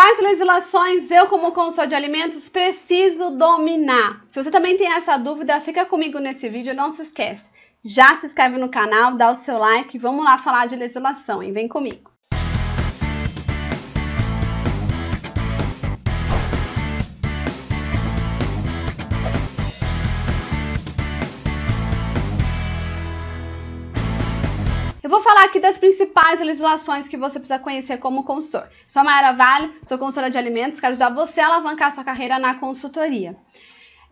Quais legislações eu, como consultor de alimentos, preciso dominar? Se você também tem essa dúvida, fica comigo nesse vídeo, não se esquece. Já se inscreve no canal, dá o seu like, vamos lá falar de legislação, E Vem comigo. Eu vou falar aqui das principais legislações que você precisa conhecer como consultor. Sou a Mayara Vale, sou consultora de alimentos, quero ajudar você a alavancar sua carreira na consultoria.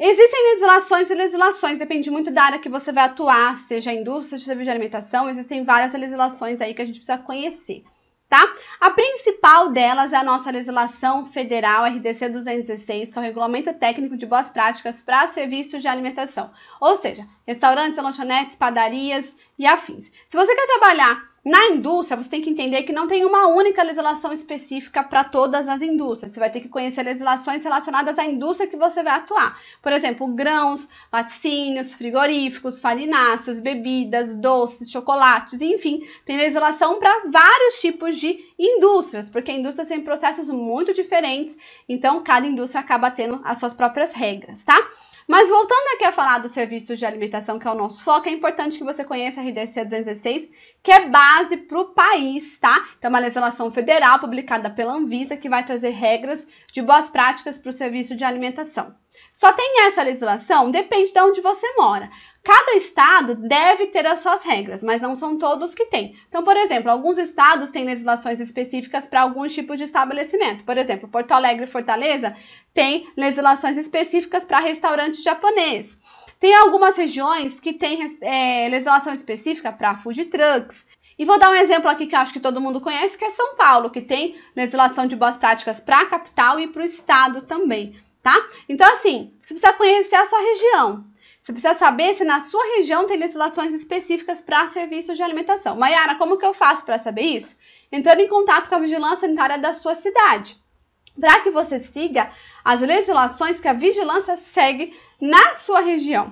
Existem legislações e legislações, depende muito da área que você vai atuar, seja indústria, seja de alimentação, existem várias legislações aí que a gente precisa conhecer tá? A principal delas é a nossa legislação federal RDC 216, que é o Regulamento Técnico de Boas Práticas para Serviços de Alimentação, ou seja, restaurantes, lanchonetes, padarias e afins. Se você quer trabalhar na indústria, você tem que entender que não tem uma única legislação específica para todas as indústrias. Você vai ter que conhecer legislações relacionadas à indústria que você vai atuar. Por exemplo, grãos, laticínios, frigoríficos, farináceos, bebidas, doces, chocolates, enfim, tem legislação para vários tipos de indústrias, porque indústrias têm processos muito diferentes, então cada indústria acaba tendo as suas próprias regras, tá? Mas voltando aqui a falar dos serviços de alimentação, que é o nosso foco, é importante que você conheça a RDC 216, que é base para o país, tá? Então, é uma legislação federal publicada pela Anvisa que vai trazer regras de boas práticas para o serviço de alimentação. Só tem essa legislação? Depende de onde você mora. Cada estado deve ter as suas regras, mas não são todos que têm. Então, por exemplo, alguns estados têm legislações específicas para alguns tipos de estabelecimento. Por exemplo, Porto Alegre e Fortaleza têm legislações específicas para restaurante japonês. Tem algumas regiões que têm é, legislação específica para food trucks, e vou dar um exemplo aqui que eu acho que todo mundo conhece, que é São Paulo, que tem legislação de boas práticas para a capital e para o estado também tá? Então, assim, você precisa conhecer a sua região. Você precisa saber se na sua região tem legislações específicas para serviços de alimentação. Maiara, como que eu faço para saber isso? Entrando em contato com a vigilância sanitária da sua cidade, para que você siga as legislações que a vigilância segue na sua região.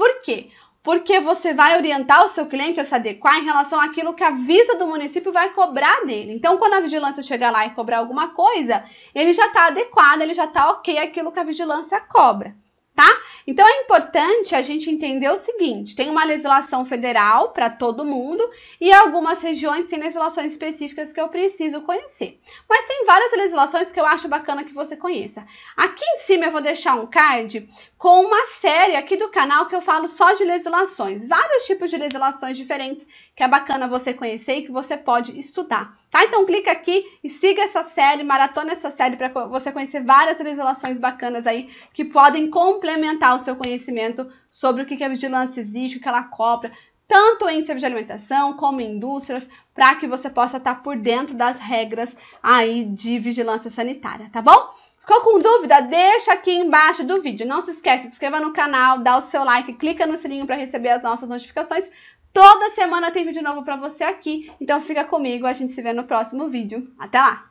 Por quê? porque você vai orientar o seu cliente a se adequar em relação àquilo que a visa do município vai cobrar dele. Então, quando a vigilância chegar lá e cobrar alguma coisa, ele já está adequado, ele já está ok aquilo que a vigilância cobra tá? Então é importante a gente entender o seguinte: tem uma legislação federal para todo mundo e algumas regiões têm legislações específicas que eu preciso conhecer. Mas tem várias legislações que eu acho bacana que você conheça. Aqui em cima eu vou deixar um card com uma série aqui do canal que eu falo só de legislações, vários tipos de legislações diferentes que é bacana você conhecer e que você pode estudar Tá? Então clica aqui e siga essa série, maratona essa série para você conhecer várias legislações bacanas aí que podem complementar o seu conhecimento sobre o que a vigilância exige, o que ela cobra, tanto em serviço de alimentação como em indústrias, para que você possa estar tá por dentro das regras aí de vigilância sanitária, tá bom? Ficou com dúvida? Deixa aqui embaixo do vídeo. Não se esquece, se inscreva no canal, dá o seu like, clica no sininho para receber as nossas notificações. Toda semana tem vídeo novo para você aqui, então fica comigo, a gente se vê no próximo vídeo. Até lá!